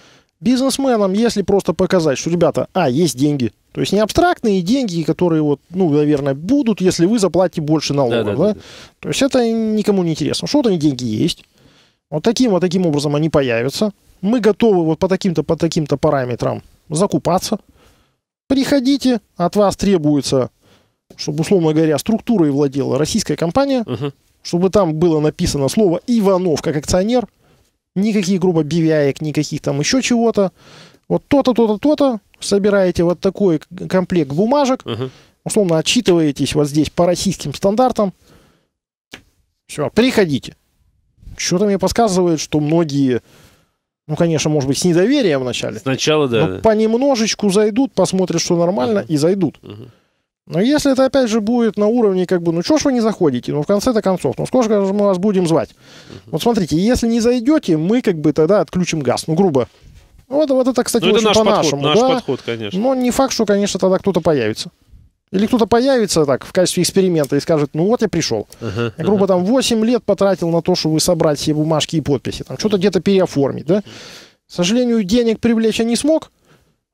бизнесменам, если просто показать, что, ребята, а, есть деньги. То есть не абстрактные деньги, которые, вот, ну, наверное, будут, если вы заплатите больше налогов. Да, да, да? Да, То есть это никому не интересно. Что-то деньги есть. Вот таким вот таким образом они появятся. Мы готовы вот по таким-то, по таким-то параметрам закупаться. Приходите, от вас требуется, чтобы, условно говоря, структурой владела российская компания, угу. чтобы там было написано слово «Иванов» как акционер, никаких грубо бивяек, никаких там еще чего-то. Вот то-то, то-то, то-то, собираете вот такой комплект бумажек, угу. условно отчитываетесь вот здесь по российским стандартам. Все, приходите. Что-то мне подсказывает, что многие, ну, конечно, может быть, с недоверием вначале. Сначала, да. Но да. понемножечку зайдут, посмотрят, что нормально, uh-huh. и зайдут. Uh-huh. Но если это, опять же, будет на уровне, как бы, ну, что ж вы не заходите? Ну, в конце-то концов, ну, сколько же мы вас будем звать? Uh-huh. Вот смотрите, если не зайдете, мы, как бы, тогда отключим газ. Ну, грубо. Вот, вот это, кстати, Но ну, очень наш по-нашему. Подход, наш да? подход, конечно. Но не факт, что, конечно, тогда кто-то появится. Или кто-то появится так в качестве эксперимента и скажет, ну вот я пришел. Uh-huh, я, грубо uh-huh. там 8 лет потратил на то, чтобы собрать все бумажки и подписи, там что-то где-то переоформить, да. К сожалению, денег привлечь я не смог,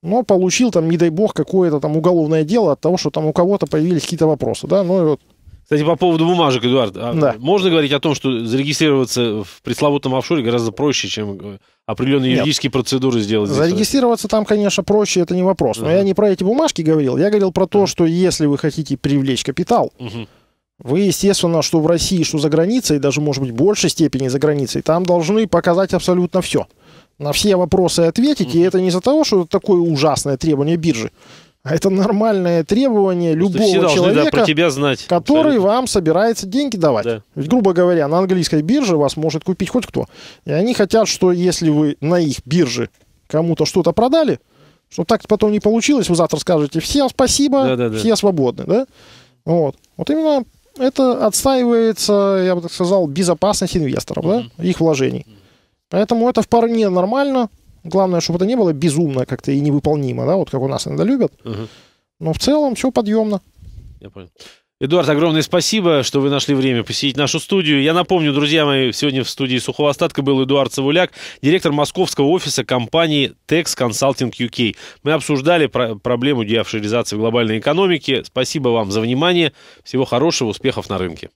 но получил там, не дай бог, какое-то там уголовное дело от того, что там у кого-то появились какие-то вопросы, да. Ну и вот кстати, по поводу бумажек, Эдуард. А да. Можно говорить о том, что зарегистрироваться в пресловутом офшоре гораздо проще, чем э, определенные Нет. юридические процедуры сделать? Зарегистрироваться там, конечно, проще, это не вопрос. Но uh я не про эти бумажки говорил. Я говорил про то, uh что если вы хотите привлечь капитал, uh вы, естественно, что в России, что за границей, даже, может быть, в большей степени за границей, там должны показать абсолютно все. На все вопросы ответить. uh И это не из-за того, что это такое ужасное требование биржи. А это нормальное требование любого человека, про тебя знать, который абсолютно. вам собирается деньги давать. Да. Ведь, грубо говоря, на английской бирже вас может купить хоть кто. И они хотят, что если вы на их бирже кому-то что-то продали, что так потом не получилось, вы завтра скажете всем спасибо, да, да, да. все свободны. Да? Вот. вот именно это отстаивается, я бы так сказал, безопасность инвесторов, mm-hmm. да? их вложений. Поэтому это вполне нормально. Главное, чтобы это не было безумно как-то и невыполнимо, да, вот как у нас иногда любят. Угу. Но в целом все подъемно. Я понял. Эдуард, огромное спасибо, что вы нашли время посетить нашу студию. Я напомню, друзья мои, сегодня в студии сухого остатка был Эдуард Савуляк, директор московского офиса компании Tex Consulting UK. Мы обсуждали про проблему деофшеризации глобальной экономики. Спасибо вам за внимание. Всего хорошего, успехов на рынке.